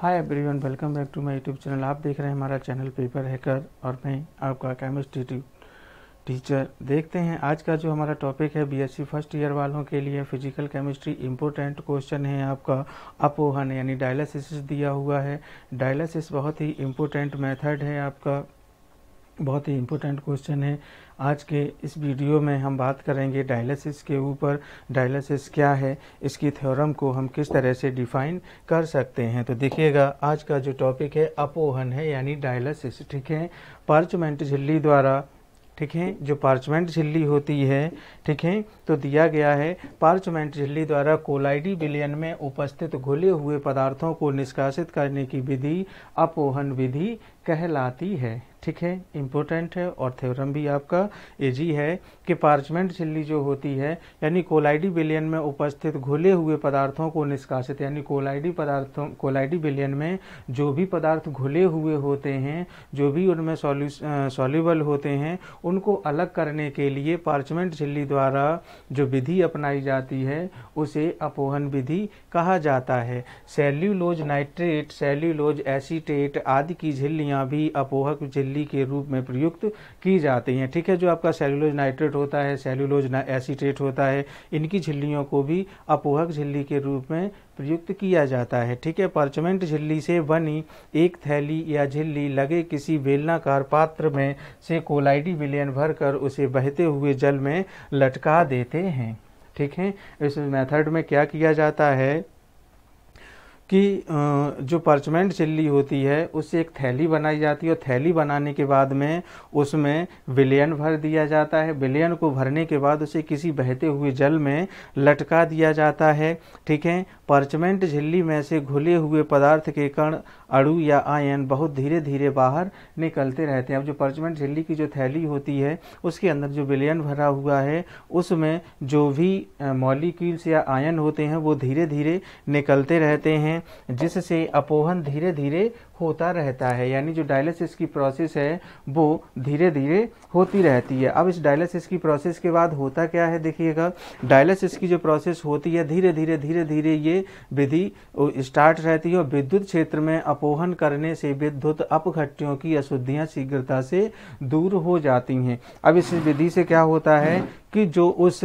hi everyone welcome back to my YouTube channel आप देख रहे हैं हमारा चैनल पेपर हैकर और मैं आपका केमिस्ट्री टीचर देखते हैं आज का जो हमारा टॉपिक है बीएससी फर्स्ट ईयर वालों के लिए फिजिकल केमिस्ट्री इम्पोर्टेंट क्वेश्चन है आपका अपोहन यानी डायलिसिस दिया हुआ है डायलिसिस बहुत ही इम्पोर्टेंट मेथड है आपका बहुत ही इम्पोर्टेंट क्वेश्चन है आज के इस वीडियो में हम बात करेंगे डायलिसिस के ऊपर डायलिसिस क्या है इसकी थ्योरम को हम किस तरह से डिफाइन कर सकते हैं तो देखिएगा आज का जो टॉपिक है अपोहन है यानी डायलिसिस ठीक है पार्चमेंट झिल्ली द्वारा ठीक है जो पार्चमेंट झिल्ली होती है ठीक है तो दिया गया है पार्चमेंट झिल्ली द्वारा कोलाइडी बिलियन में उपस्थित घुले हुए पदार्थों को निष्कासित करने की विधि अपोहन विधि कहलाती है ठीक है इम्पोर्टेंट है और थ्योरम भी आपका एजी है कि पार्चमेंट झिल्ली जो होती है यानी कोलाइडी बिलियन में उपस्थित घुले हुए पदार्थों को निष्कासित यानी कोलाइडी पदार्थों कोलाइडी बिलियन में जो भी पदार्थ घुले हुए होते हैं जो भी उनमें सॉल्यूबल होते हैं उनको अलग करने के लिए पार्चमेंट झिल्ली द्वारा जो विधि अपनाई जाती है उसे अपोहन विधि कहा जाता है सेल्यूलोज नाइट्रेट सेल्यूलोज एसीटेट आदि की झिल्लियाँ भी अपोहक झिल्ली झिल्ली के रूप में प्रयुक्त की जाती हैं ठीक है जो आपका सेल्युलोज नाइट्रेट होता है सेल्युलोज एसीटेट होता है इनकी झिल्लियों को भी अपोहक झिल्ली के रूप में प्रयुक्त किया जाता है ठीक है पार्चमेंट झिल्ली से बनी एक थैली या झिल्ली लगे किसी बेलनाकार पात्र में से कोलाइडी विलयन भरकर उसे बहते हुए जल में लटका देते हैं ठीक है इस मेथड में क्या किया जाता है कि जो पार्चमेंट चिल्ली होती है उससे एक थैली बनाई जाती है और थैली बनाने के बाद में उसमें विलयन भर दिया जाता है विलयन को भरने के बाद उसे किसी बहते हुए जल में लटका दिया जाता है ठीक है पार्चमेंट झिल्ली में से घुले हुए पदार्थ के कण अड़ू या आयन बहुत धीरे धीरे बाहर निकलते रहते हैं अब जो पर्चमेंट झिल्ली की जो थैली होती है उसके अंदर जो विलयन भरा हुआ है उसमें जो भी मॉलिक्यूल्स या आयन होते हैं वो धीरे धीरे निकलते रहते हैं जिससे अपोहन धीरे धीरे होता रहता है यानी जो डायलिसिस की प्रोसेस है वो धीरे धीरे होती रहती है अब इस डायलिसिस की प्रोसेस के बाद होता क्या है देखिएगा डायलिसिस की जो प्रोसेस होती है धीरे धीरे धीरे धीरे ये विधि स्टार्ट रहती है और विद्युत क्षेत्र में अपोहन करने से विद्युत अपघट्टियों की अशुद्धियाँ शीघ्रता से दूर हो जाती हैं अब इस विधि से क्या होता है कि जो उस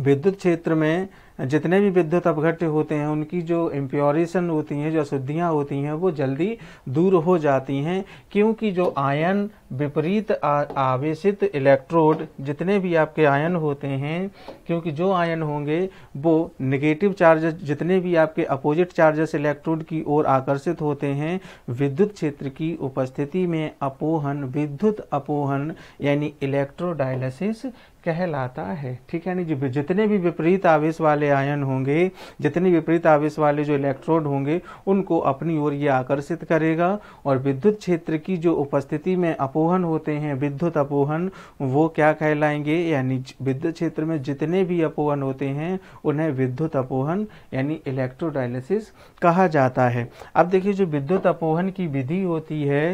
विद्युत क्षेत्र में जितने भी विद्युत अपघट्य होते हैं उनकी जो इम्प्योरेशन होती हैं जो अशुद्धियाँ होती हैं वो जल्दी दूर हो जाती हैं क्योंकि जो आयन विपरीत आवेशित इलेक्ट्रोड जितने भी आपके आयन होते हैं क्योंकि जो आयन होंगे वो नेगेटिव चार्जेस जितने भी आपके अपोजिट चार्जेस इलेक्ट्रोड की ओर आकर्षित होते हैं विद्युत क्षेत्र की उपस्थिति में अपोहन विद्युत अपोहन यानी इलेक्ट्रोडायलिसिस कहलाता है ठीक है जी जितने भी विपरीत आवेश वाले वाले आयन होंगे जितने विपरीत आवेश वाले जो इलेक्ट्रोड होंगे उनको अपनी ओर ये आकर्षित करेगा और विद्युत क्षेत्र की जो उपस्थिति में अपोहन होते हैं विद्युत अपोहन वो क्या कहलाएंगे यानी विद्युत क्षेत्र में जितने भी अपोहन होते हैं उन्हें विद्युत अपोहन यानी इलेक्ट्रोडायलिसिस कहा जाता है अब देखिए जो विद्युत अपोहन की विधि होती है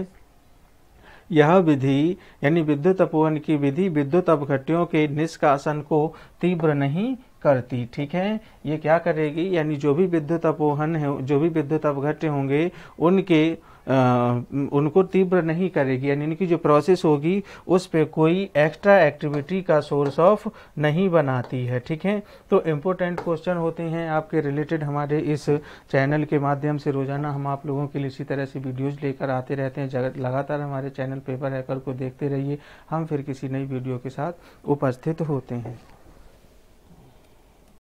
यह विधि यानी विद्युत अपोहन की विधि विद्युत अपघट्यों के निष्कासन को तीव्र नहीं करती ठीक है ये क्या करेगी यानी जो भी विद्युत अपोहन है जो भी विद्युत अपघट्य होंगे उनके आ, उनको तीव्र नहीं करेगी यानी इनकी जो प्रोसेस होगी उस पर कोई एक्स्ट्रा एक्टिविटी का सोर्स ऑफ नहीं बनाती है ठीक है तो इम्पोर्टेंट क्वेश्चन होते हैं आपके रिलेटेड हमारे इस चैनल के माध्यम से रोजाना हम आप लोगों के लिए इसी तरह से वीडियोज लेकर आते रहते हैं लगातार हमारे चैनल पेपर हैकर को देखते रहिए हम फिर किसी नई वीडियो के साथ उपस्थित होते हैं